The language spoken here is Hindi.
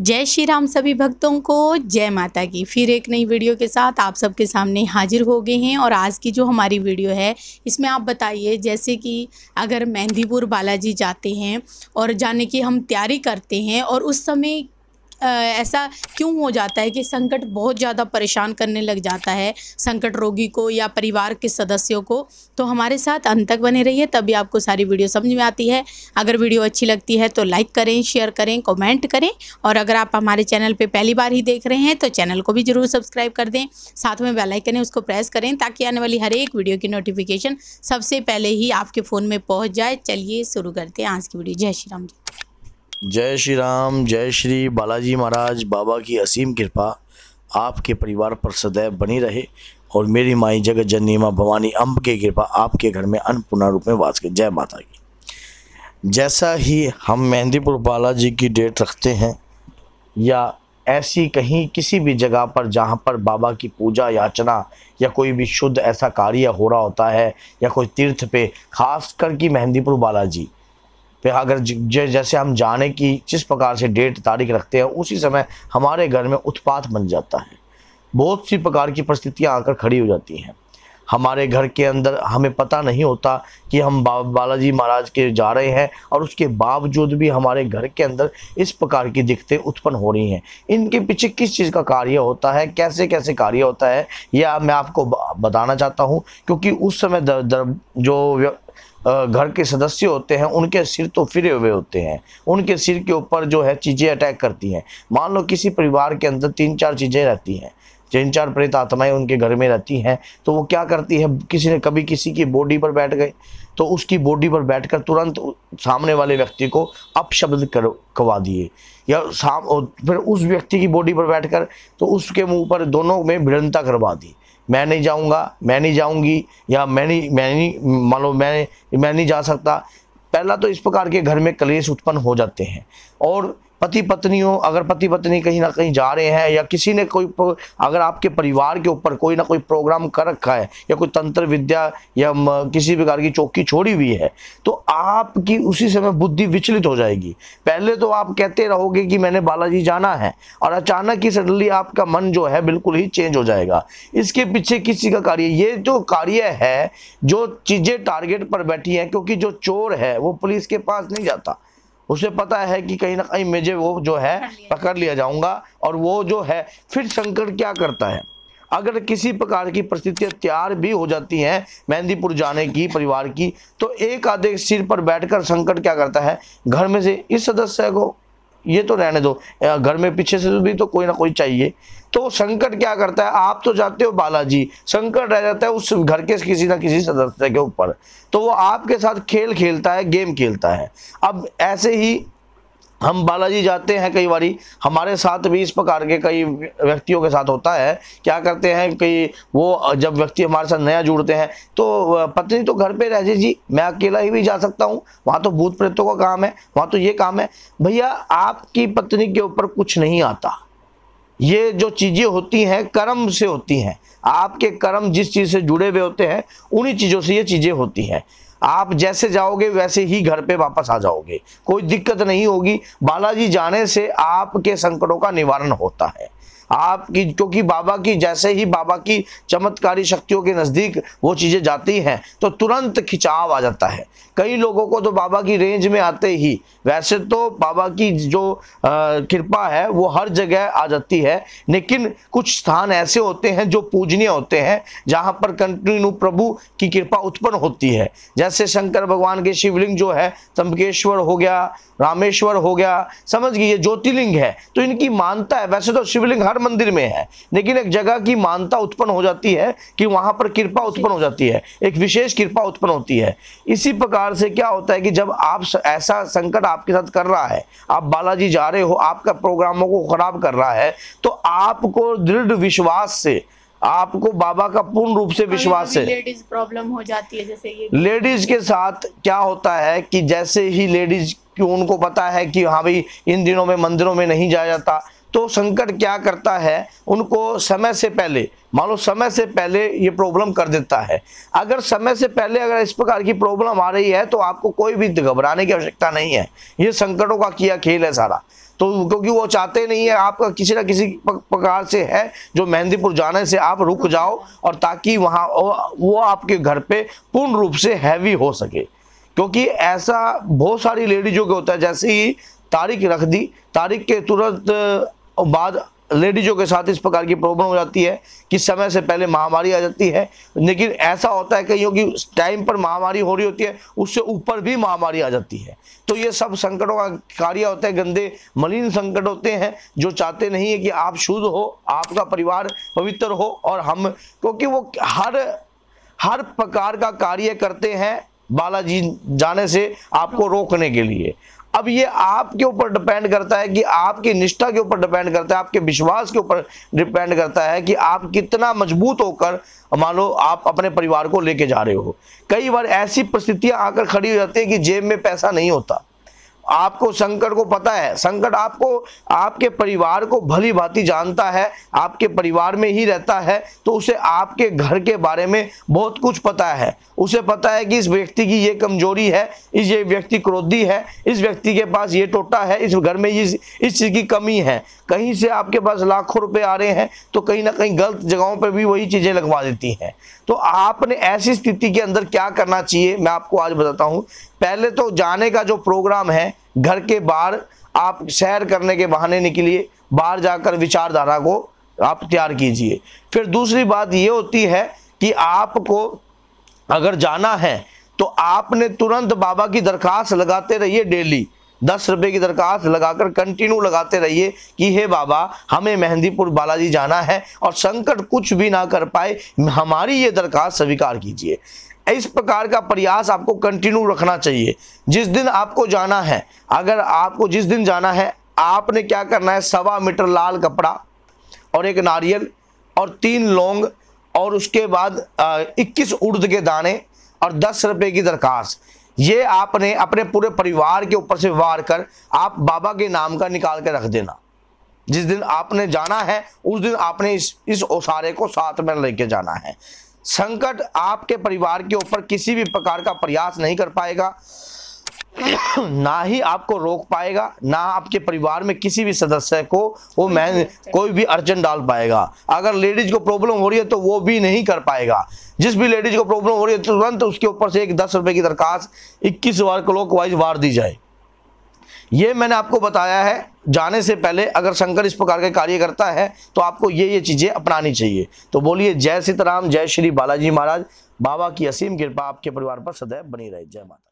जय श्री राम सभी भक्तों को जय माता की फिर एक नई वीडियो के साथ आप सबके सामने हाजिर हो गए हैं और आज की जो हमारी वीडियो है इसमें आप बताइए जैसे कि अगर मेहंदीपुर बालाजी जाते हैं और जाने की हम तैयारी करते हैं और उस समय ऐसा क्यों हो जाता है कि संकट बहुत ज़्यादा परेशान करने लग जाता है संकट रोगी को या परिवार के सदस्यों को तो हमारे साथ अंत तक बने रहिए तभी आपको सारी वीडियो समझ में आती है अगर वीडियो अच्छी लगती है तो लाइक करें शेयर करें कमेंट करें और अगर आप हमारे चैनल पर पहली बार ही देख रहे हैं तो चैनल को भी ज़रूर सब्सक्राइब कर दें साथ में बेलाइकन है उसको प्रेस करें ताकि आने वाली हर एक वीडियो की नोटिफिकेशन सबसे पहले ही आपके फ़ोन में पहुँच जाए चलिए शुरू करते हैं आज की वीडियो जय श्री राम जी जय श्री राम जय श्री बालाजी महाराज बाबा की असीम कृपा आपके परिवार पर सदैव बनी रहे और मेरी माई जगत जननी माँ भवानी अम्ब की कृपा आपके घर में अन्नपूर्णा रूप में वास कर जय माता की जैसा ही हम मेहंदीपुर बालाजी की डेट रखते हैं या ऐसी कहीं किसी भी जगह पर जहाँ पर बाबा की पूजा याचना या कोई भी शुद्ध ऐसा कार्य हो रहा होता है या कोई तीर्थ पे खास कर कि मेहंदीपुर बालाजी पे अगर जैसे हम जाने की जिस प्रकार से डेट तारीख रखते हैं उसी समय हमारे घर में उत्पात बन जाता है बहुत सी प्रकार की परिस्थितियां आकर खड़ी हो जाती हैं हमारे घर के अंदर हमें पता नहीं होता कि हम बालाजी महाराज के जा रहे हैं और उसके बावजूद भी हमारे घर के अंदर इस प्रकार की दिक्कतें उत्पन्न हो रही हैं इनके पीछे किस चीज़ का कार्य होता है कैसे कैसे कार्य होता है यह मैं आपको बताना चाहता हूँ क्योंकि उस समय दर, दर, जो घर के सदस्य होते हैं उनके सिर तो फिरे हुए होते हैं उनके सिर के ऊपर जो है चीज़ें अटैक करती हैं मान लो किसी परिवार के अंदर तीन चार चीज़ें रहती हैं जिन चार प्रेत आत्माएं उनके घर में रहती हैं तो वो क्या करती है किसी ने कभी किसी की बॉडी पर बैठ गए तो उसकी बॉडी पर बैठकर तुरंत सामने वाले व्यक्ति को अपशब्द कर कवा दिए या साम फिर उस व्यक्ति की बॉडी पर बैठकर तो उसके मुंह पर दोनों में भिड़ंता करवा दी मैं नहीं जाऊंगा मैं नहीं जाऊंगी या मैं नहीं मैं नहीं मान लो मैं मैं नहीं जा सकता पहला तो इस प्रकार के घर में कलेश उत्पन्न हो जाते हैं और पति पत्नी हो अगर पति पत्नी कहीं ना कहीं जा रहे हैं या किसी ने कोई अगर आपके परिवार के ऊपर कोई ना कोई प्रोग्राम कर रखा है या कोई तंत्र विद्या या किसी प्रकार की चौकी छोड़ी हुई है तो आपकी उसी समय बुद्धि विचलित हो जाएगी पहले तो आप कहते रहोगे कि मैंने बालाजी जाना है और अचानक ही सडनली आपका मन जो है बिल्कुल ही चेंज हो जाएगा इसके पीछे किसी का कार्य ये जो कार्य है जो चीज़ें टारगेट पर बैठी हैं क्योंकि जो चोर है वो पुलिस के पास नहीं जाता उसे पता है कि कहीं ना कहीं मुझे वो जो है पकड़ लिया जाऊंगा और वो जो है फिर शंकर क्या करता है अगर किसी प्रकार की परिस्थितियाँ तैयार भी हो जाती हैं मेहंदीपुर जाने की परिवार की तो एक आधे सिर पर बैठकर संकट क्या करता है घर में से इस सदस्य को ये तो रहने दो घर में पीछे से भी तो कोई ना कोई चाहिए तो संकट क्या करता है आप तो जाते हो बालाजी संकट रह जाता है उस घर के किसी ना किसी सदस्य के ऊपर तो वो आपके साथ खेल खेलता है गेम खेलता है अब ऐसे ही हम बालाजी जाते हैं कई बारी हमारे साथ भी इस प्रकार के कई व्यक्तियों के साथ होता है क्या करते हैं कि वो जब व्यक्ति हमारे साथ नया जुड़ते हैं तो पत्नी तो घर पे जाए जी मैं अकेला ही भी जा सकता हूँ वहाँ तो भूत प्रेतों का काम है वहाँ तो ये काम है भैया आपकी पत्नी के ऊपर कुछ नहीं आता ये जो चीज़ें होती हैं कर्म से होती हैं आपके कर्म जिस चीज़ से जुड़े हुए होते हैं उन्हीं चीज़ों से ये चीज़ें होती हैं आप जैसे जाओगे वैसे ही घर पे वापस आ जाओगे कोई दिक्कत नहीं होगी बालाजी जाने से आपके संकटों का निवारण होता है आपकी क्योंकि बाबा की जैसे ही बाबा की चमत्कारी शक्तियों के नज़दीक वो चीज़ें जाती हैं तो तुरंत खिंचाव आ जाता है कई लोगों को तो बाबा की रेंज में आते ही वैसे तो बाबा की जो कृपा है वो हर जगह आ जाती है लेकिन कुछ स्थान ऐसे होते हैं जो पूजनीय होते हैं जहाँ पर कंटिन्यू प्रभु की कृपा उत्पन्न होती है जैसे शंकर भगवान के शिवलिंग जो है तंबकेश्वर हो गया रामेश्वर हो गया समझ गई ये ज्योतिर्लिंग है तो इनकी मानता है वैसे तो शिवलिंग हर हर मंदिर में है लेकिन एक जगह की मानता उत्पन्न हो जाती है कि वहां पर कृपा उत्पन्न हो जाती है एक विशेष कृपा उत्पन्न होती है इसी प्रकार से क्या होता है कि जब आप ऐसा संकट आपके साथ कर रहा है आप बालाजी जा रहे हो आपका प्रोग्रामों को खराब कर रहा है तो आपको दृढ़ विश्वास से आपको बाबा का पूर्ण रूप से हाँ, विश्वास है लेडीज प्रॉब्लम हो जाती है जैसे ये लेडीज के साथ क्या होता है कि जैसे ही लेडीज उनको पता है कि हाँ भाई इन दिनों में मंदिरों में नहीं जाया जाता तो संकट क्या करता है उनको समय से पहले मान लो समय से पहले ये प्रॉब्लम कर देता है अगर समय से पहले अगर इस प्रकार की प्रॉब्लम आ रही है तो आपको कोई भी घबराने की आवश्यकता नहीं है ये संकटों का किया खेल है सारा तो क्योंकि वो चाहते नहीं है आपका किसी ना किसी प्रकार से है जो मेहंदीपुर जाने से आप रुक जाओ और ताकि वहाँ वो आपके घर पे पूर्ण रूप से हैवी हो सके क्योंकि ऐसा बहुत सारी लेडीजों के होता है जैसे ही तारीख रख दी तारीख के तुरंत और बाद लेडीजों के साथ इस प्रकार की प्रॉब्लम हो जाती है कि समय से पहले महामारी आ जाती है लेकिन ऐसा होता है कहीं की टाइम पर महामारी हो रही होती है उससे ऊपर भी महामारी आ जाती है तो ये सब संकटों का कार्य होता है गंदे मलिन संकट होते हैं जो चाहते नहीं है कि आप शुद्ध हो आपका परिवार पवित्र हो और हम क्योंकि वो हर हर प्रकार का कार्य करते हैं बालाजी जाने से आपको रोकने के लिए अब ये आपके ऊपर डिपेंड करता है कि आपकी निष्ठा के ऊपर डिपेंड करता है आपके विश्वास के ऊपर डिपेंड करता है कि आप कितना मजबूत होकर मान लो आप अपने परिवार को लेके जा रहे हो कई बार ऐसी परिस्थितियां आकर खड़ी हो जाती है कि जेब में पैसा नहीं होता आपको संकट को पता है संकट आपको आपके परिवार को भली भांति जानता है आपके परिवार में ही रहता है तो उसे आपके घर के बारे में बहुत कुछ पता है उसे पता है कि इस व्यक्ति की ये कमजोरी है इस ये व्यक्ति क्रोधी है इस व्यक्ति के पास ये टोटा है इस घर में इस इस चीज़ की कमी है कहीं से आपके पास लाखों रुपए आ रहे हैं तो कहीं ना कहीं गलत जगहों पर भी वही चीज़ें लगवा देती हैं तो आपने ऐसी स्थिति के अंदर क्या करना चाहिए मैं आपको आज बताता हूँ पहले तो जाने का जो प्रोग्राम है घर के बाहर आप सैर करने के बहाने निकलिए बाहर जाकर विचारधारा को आप तैयार कीजिए फिर दूसरी बात ये होती है कि आपको अगर जाना है तो आपने तुरंत बाबा की दरखास्त लगाते रहिए डेली दस रुपए की दरखास्त लगाकर कंटिन्यू लगाते रहिए कि हे बाबा हमें मेहंदीपुर बालाजी जाना है और संकट कुछ भी ना कर पाए हमारी ये दरखास्त स्वीकार कीजिए इस प्रकार का प्रयास आपको कंटिन्यू रखना चाहिए जिस दिन आपको जाना है अगर आपको जिस दिन जाना है आपने क्या करना है सवा मीटर लाल कपड़ा और एक नारियल और तीन लौंग और उसके बाद इक्कीस उर्द के दाने और दस रुपये की दरखास्त ये आपने अपने पूरे परिवार के ऊपर से वार कर आप बाबा के नाम का निकाल के रख देना जिस दिन आपने जाना है उस दिन आपने इस इस ओसारे को साथ में लेके जाना है संकट आपके परिवार के ऊपर किसी भी प्रकार का प्रयास नहीं कर पाएगा ना ही आपको रोक पाएगा ना आपके परिवार में किसी भी सदस्य को वो मैन कोई भी अर्जन डाल पाएगा अगर लेडीज को प्रॉब्लम हो रही है तो वो भी नहीं कर पाएगा जिस भी लेडीज को प्रॉब्लम हो रही है तुरंत उसके ऊपर से एक दस रुपए की दरखास्त इक्कीस बार क्लॉक वाइज वार दी जाए ये मैंने आपको बताया है जाने से पहले अगर शंकर इस प्रकार के कार्य करता है तो आपको ये ये चीज़ें अपनानी चाहिए तो बोलिए जय सीताराम जय श्री बालाजी महाराज बाबा की असीम कृपा आपके परिवार पर सदैव बनी रहे जय माता